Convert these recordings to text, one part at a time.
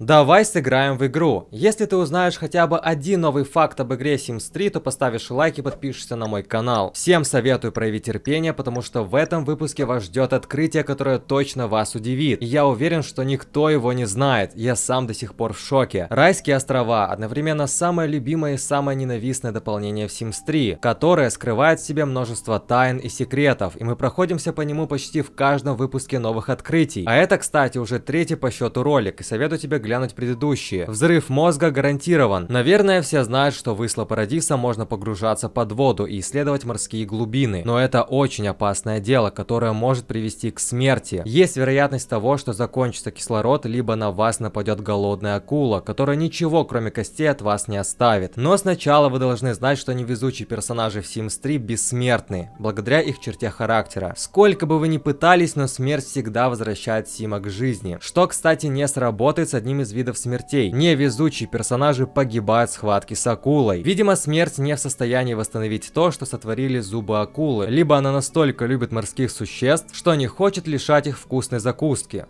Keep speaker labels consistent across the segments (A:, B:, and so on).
A: Давай сыграем в игру. Если ты узнаешь хотя бы один новый факт об игре Sims 3, то поставишь лайк и подпишешься на мой канал. Всем советую проявить терпение, потому что в этом выпуске вас ждет открытие, которое точно вас удивит. И я уверен, что никто его не знает. Я сам до сих пор в шоке. Райские острова одновременно самое любимое и самое ненавистное дополнение в Sims 3, которое скрывает в себе множество тайн и секретов, и мы проходимся по нему почти в каждом выпуске новых открытий. А это, кстати, уже третий по счету ролик, и советую тебе глянуть глянуть предыдущие. Взрыв мозга гарантирован. Наверное, все знают, что в Исла Парадиса можно погружаться под воду и исследовать морские глубины, но это очень опасное дело, которое может привести к смерти. Есть вероятность того, что закончится кислород, либо на вас нападет голодная акула, которая ничего кроме костей от вас не оставит. Но сначала вы должны знать, что невезучие персонажи в Sims 3 бессмертны, благодаря их черте характера. Сколько бы вы ни пытались, но смерть всегда возвращает Сима к жизни. Что, кстати, не сработает с одним из видов смертей. Невезучие персонажи погибают в схватке с акулой. Видимо, смерть не в состоянии восстановить то, что сотворили зубы акулы, либо она настолько любит морских существ, что не хочет лишать их вкусной закуски.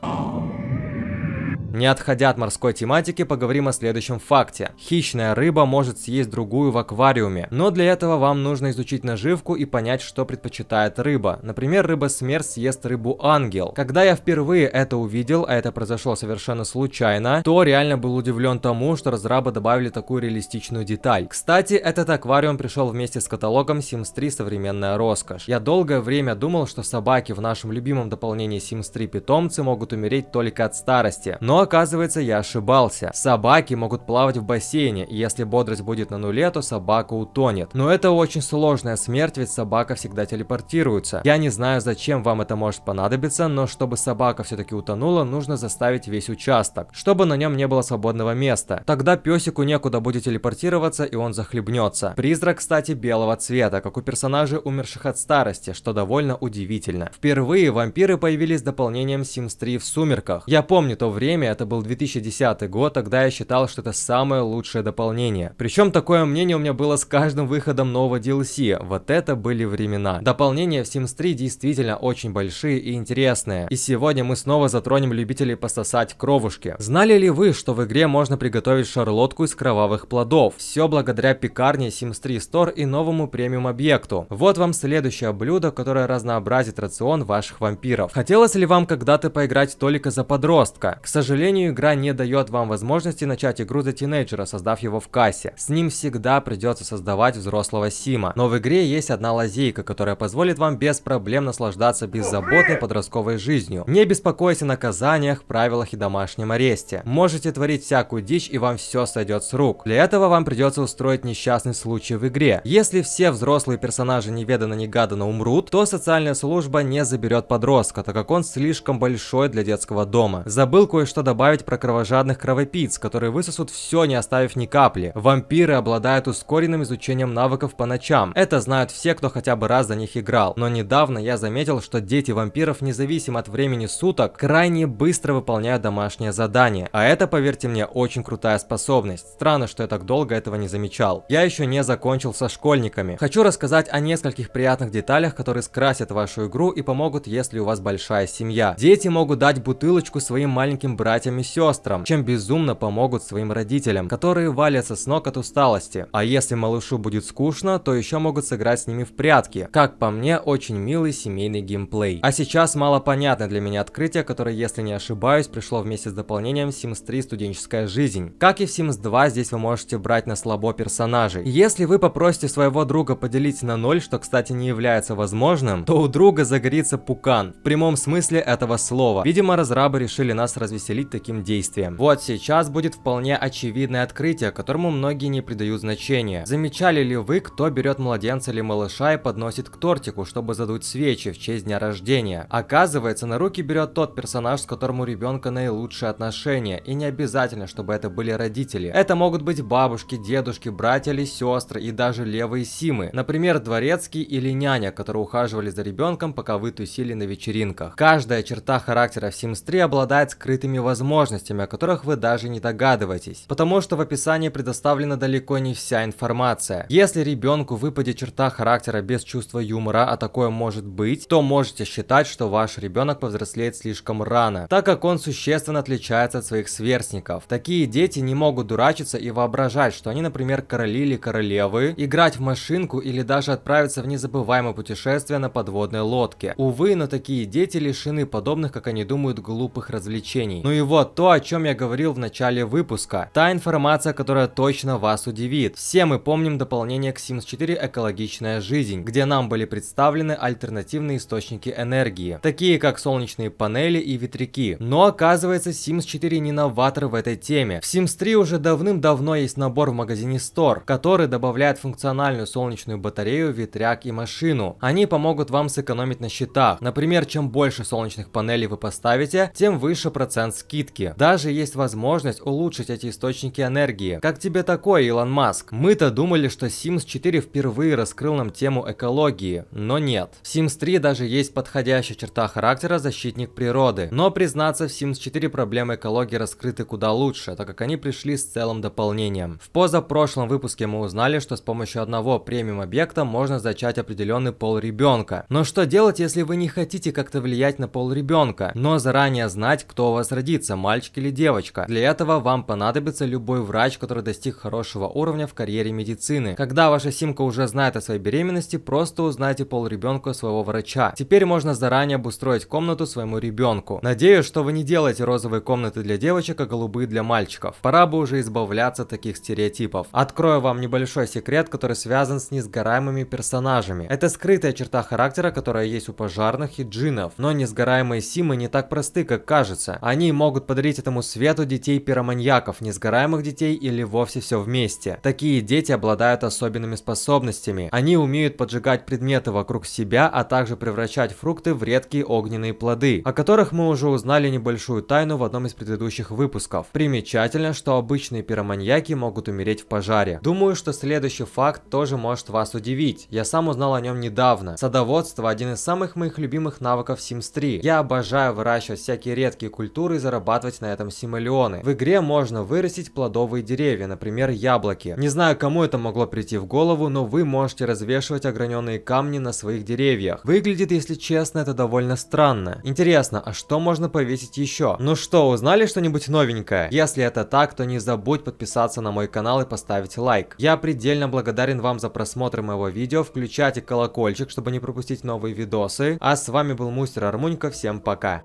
A: Не отходя от морской тематики, поговорим о следующем факте. Хищная рыба может съесть другую в аквариуме, но для этого вам нужно изучить наживку и понять, что предпочитает рыба. Например, рыба-смерть съест рыбу-ангел. Когда я впервые это увидел, а это произошло совершенно случайно, то реально был удивлен тому, что разрабы добавили такую реалистичную деталь. Кстати, этот аквариум пришел вместе с каталогом Sims 3 «Современная роскошь». Я долгое время думал, что собаки в нашем любимом дополнении Sims 3 питомцы могут умереть только от старости, но оказывается, я ошибался. Собаки могут плавать в бассейне, и если бодрость будет на нуле, то собака утонет. Но это очень сложная смерть, ведь собака всегда телепортируется. Я не знаю, зачем вам это может понадобиться, но чтобы собака все-таки утонула, нужно заставить весь участок, чтобы на нем не было свободного места. Тогда песику некуда будет телепортироваться, и он захлебнется. Призрак, кстати, белого цвета, как у персонажей, умерших от старости, что довольно удивительно. Впервые вампиры появились с дополнением Sims 3 в сумерках. Я помню то время, это был 2010 год, тогда я считал, что это самое лучшее дополнение. Причем такое мнение у меня было с каждым выходом нового DLC, вот это были времена. Дополнения в Sims 3 действительно очень большие и интересные. И сегодня мы снова затронем любителей пососать кровушки. Знали ли вы, что в игре можно приготовить шарлотку из кровавых плодов? Все благодаря пекарне Sims 3 Store и новому премиум объекту. Вот вам следующее блюдо, которое разнообразит рацион ваших вампиров. Хотелось ли вам когда-то поиграть только за подростка? К сожалению, сожалению, игра не дает вам возможности начать игру за тинейджера, создав его в кассе. С ним всегда придется создавать взрослого сима. Но в игре есть одна лазейка, которая позволит вам без проблем наслаждаться беззаботной подростковой жизнью. Не беспокойтесь о наказаниях, правилах и домашнем аресте. Можете творить всякую дичь и вам все сойдет с рук. Для этого вам придется устроить несчастный случай в игре. Если все взрослые персонажи неведанно-негаданно умрут, то социальная служба не заберет подростка, так как он слишком большой для детского дома. Забыл кое-что добавить про кровожадных кровопийц, которые высосут все, не оставив ни капли. Вампиры обладают ускоренным изучением навыков по ночам. Это знают все, кто хотя бы раз за них играл. Но недавно я заметил, что дети вампиров, независимо от времени суток, крайне быстро выполняют домашнее задание. А это, поверьте мне, очень крутая способность. Странно, что я так долго этого не замечал. Я еще не закончил со школьниками. Хочу рассказать о нескольких приятных деталях, которые скрасят вашу игру и помогут, если у вас большая семья. Дети могут дать бутылочку своим маленьким братьям братьям и сестрам, чем безумно помогут своим родителям, которые валятся с ног от усталости. А если малышу будет скучно, то еще могут сыграть с ними в прятки. Как по мне, очень милый семейный геймплей. А сейчас мало понятно для меня открытие, которое, если не ошибаюсь, пришло вместе с дополнением Sims 3 «Студенческая жизнь». Как и в Sims 2, здесь вы можете брать на слабо персонажей. Если вы попросите своего друга поделить на ноль, что, кстати, не является возможным, то у друга загорится пукан. В прямом смысле этого слова. Видимо, разрабы решили нас развеселить пренебрегут таким действием. Вот сейчас будет вполне очевидное открытие, которому многие не придают значения. Замечали ли вы, кто берет младенца или малыша и подносит к тортику, чтобы задуть свечи в честь дня рождения? Оказывается, на руки берет тот персонаж, с которым у ребенка наилучшие отношения, и не обязательно, чтобы это были родители. Это могут быть бабушки, дедушки, братья или сестры, и даже левые симы. Например, дворецкий или няня, которые ухаживали за ребенком, пока вы тусили на вечеринках. Каждая черта характера в Sims 3 обладает скрытыми возможностями возможностями, о которых вы даже не догадываетесь, потому что в описании предоставлена далеко не вся информация. Если ребенку выпадет черта характера без чувства юмора, а такое может быть, то можете считать, что ваш ребенок повзрослеет слишком рано, так как он существенно отличается от своих сверстников. Такие дети не могут дурачиться и воображать, что они, например, короли или королевы, играть в машинку или даже отправиться в незабываемое путешествие на подводной лодке. Увы, но такие дети лишены подобных, как они думают, глупых развлечений. Но ну и и вот то, о чем я говорил в начале выпуска. Та информация, которая точно вас удивит. Все мы помним дополнение к Sims 4 «Экологичная жизнь», где нам были представлены альтернативные источники энергии, такие как солнечные панели и ветряки. Но оказывается, Sims 4 не новатор в этой теме. В Sims 3 уже давным-давно есть набор в магазине Store, который добавляет функциональную солнечную батарею, ветряк и машину. Они помогут вам сэкономить на счетах. Например, чем больше солнечных панелей вы поставите, тем выше процент скидки скидки. Даже есть возможность улучшить эти источники энергии. Как тебе такое, Илон Маск? Мы-то думали, что Sims 4 впервые раскрыл нам тему экологии, но нет. В Sims 3 даже есть подходящая черта характера защитник природы. Но, признаться, в Sims 4 проблемы экологии раскрыты куда лучше, так как они пришли с целым дополнением. В позапрошлом выпуске мы узнали, что с помощью одного премиум объекта можно зачать определенный пол ребенка. Но что делать, если вы не хотите как-то влиять на пол ребенка, но заранее знать, кто у вас родится? определиться, мальчик или девочка. Для этого вам понадобится любой врач, который достиг хорошего уровня в карьере медицины. Когда ваша симка уже знает о своей беременности, просто узнайте пол ребенка своего врача. Теперь можно заранее обустроить комнату своему ребенку. Надеюсь, что вы не делаете розовые комнаты для девочек, а голубые для мальчиков. Пора бы уже избавляться от таких стереотипов. Открою вам небольшой секрет, который связан с несгораемыми персонажами. Это скрытая черта характера, которая есть у пожарных и джинов. Но несгораемые симы не так просты, как кажется. Они могут могут подарить этому свету детей-пироманьяков, несгораемых детей или вовсе все вместе. Такие дети обладают особенными способностями. Они умеют поджигать предметы вокруг себя, а также превращать фрукты в редкие огненные плоды, о которых мы уже узнали небольшую тайну в одном из предыдущих выпусков. Примечательно, что обычные пироманьяки могут умереть в пожаре. Думаю, что следующий факт тоже может вас удивить. Я сам узнал о нем недавно. Садоводство – один из самых моих любимых навыков Sims 3. Я обожаю выращивать всякие редкие культуры и зарабатывать зарабатывать на этом симолеоны. В игре можно вырастить плодовые деревья, например, яблоки. Не знаю, кому это могло прийти в голову, но вы можете развешивать ограненные камни на своих деревьях. Выглядит, если честно, это довольно странно. Интересно, а что можно повесить еще? Ну что, узнали что-нибудь новенькое? Если это так, то не забудь подписаться на мой канал и поставить лайк. Я предельно благодарен вам за просмотр моего видео, включайте колокольчик, чтобы не пропустить новые видосы. А с вами был Мустер Армунька, всем пока.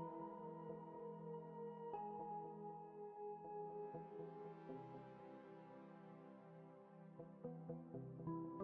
A: thank you